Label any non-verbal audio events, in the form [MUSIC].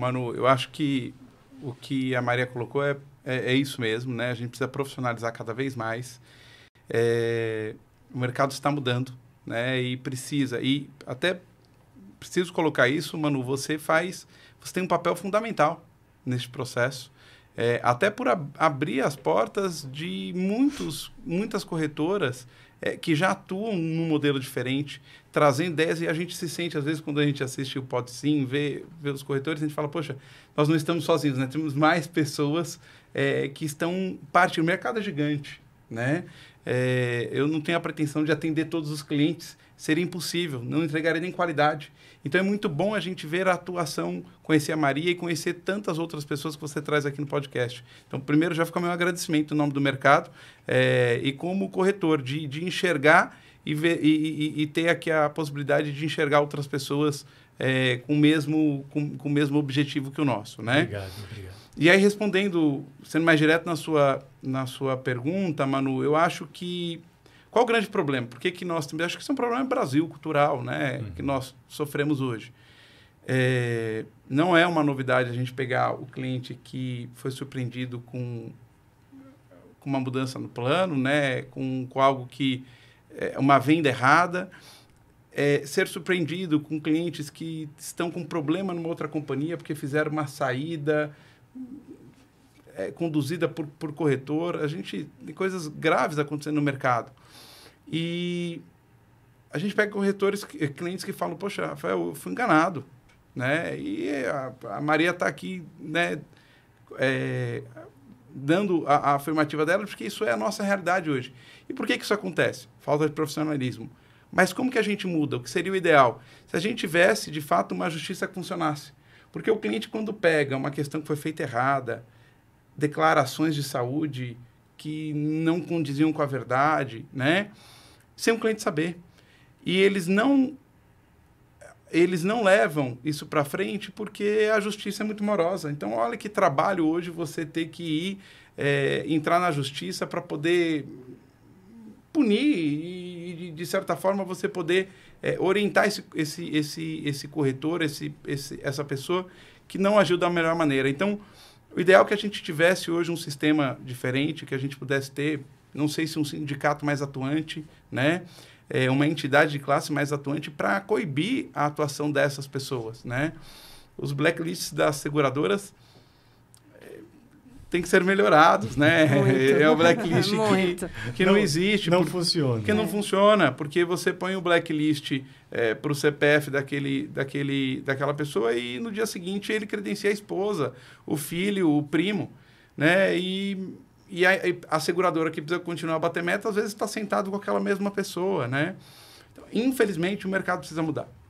Manu, eu acho que o que a Maria colocou é, é, é, isso mesmo, né? A gente precisa profissionalizar cada vez mais. É, o mercado está mudando, né? E precisa, e até preciso colocar isso, Manu, você faz, você tem um papel fundamental neste processo. É, até por ab abrir as portas de muitos, muitas corretoras é, que já atuam num modelo diferente, trazendo ideias e a gente se sente, às vezes, quando a gente assiste o Pod Sim, vê, vê os corretores, a gente fala, poxa, nós não estamos sozinhos, né? Temos mais pessoas é, que estão parte, o mercado é gigante, né? É, eu não tenho a pretensão de atender todos os clientes, seria impossível, não entregaria nem qualidade. Então é muito bom a gente ver a atuação, conhecer a Maria e conhecer tantas outras pessoas que você traz aqui no podcast. Então, primeiro já fica meu agradecimento em nome do mercado é, e como corretor, de, de enxergar e, ver, e, e, e ter aqui a possibilidade de enxergar outras pessoas é, com, o mesmo, com, com o mesmo objetivo que o nosso, né? Obrigado, obrigado. E aí, respondendo, sendo mais direto na sua, na sua pergunta, Manu, eu acho que... Qual o grande problema? Por que, que nós temos... Acho que isso é um problema Brasil, cultural, né? Uhum. Que nós sofremos hoje. É, não é uma novidade a gente pegar o cliente que foi surpreendido com, com uma mudança no plano, né? Com, com algo que... É, uma venda errada é, ser surpreendido com clientes que estão com problema numa outra companhia porque fizeram uma saída é, conduzida por, por corretor. A gente tem coisas graves acontecendo no mercado. E a gente pega corretores, eh, clientes que falam, poxa, Rafael, eu fui enganado, né? E a, a Maria está aqui, né, é, dando a, a, afirmativa dela, porque isso é a nossa realidade hoje. E por que, que isso acontece? Falta de profissionalismo. Mas como que a gente muda? O que seria o ideal? Se a gente tivesse, de fato, uma justiça que funcionasse. Porque o cliente, quando pega uma questão que foi feita errada, declarações de saúde que não condiziam com a verdade, né? Sem o cliente saber. E eles não eles não levam isso para frente porque a justiça é muito morosa. Então, olha que trabalho hoje você ter que ir é, entrar na justiça para poder punir e de certa forma, você poder é, orientar esse, esse, esse, esse corretor, esse, esse, essa pessoa que não ajuda da melhor maneira. Então, o ideal é que a gente tivesse hoje um sistema diferente, que a gente pudesse ter, não sei se um sindicato mais atuante, né? É, uma entidade de classe mais atuante para coibir a atuação dessas pessoas, né? Os blacklists das seguradoras tem que ser melhorados, né? [LAUGHS] Muito. É o blacklist que, que não, não, existe. Não por, funciona. que é. não funciona, porque você põe o blacklist é, para o CPF daquele, daquele, daquela pessoa e no dia seguinte ele credencia a esposa, o filho, o primo, né? E, e a, a seguradora que precisa continuar a bater meta, às vezes está sentado com aquela mesma pessoa, né? Então, infelizmente, o mercado precisa mudar.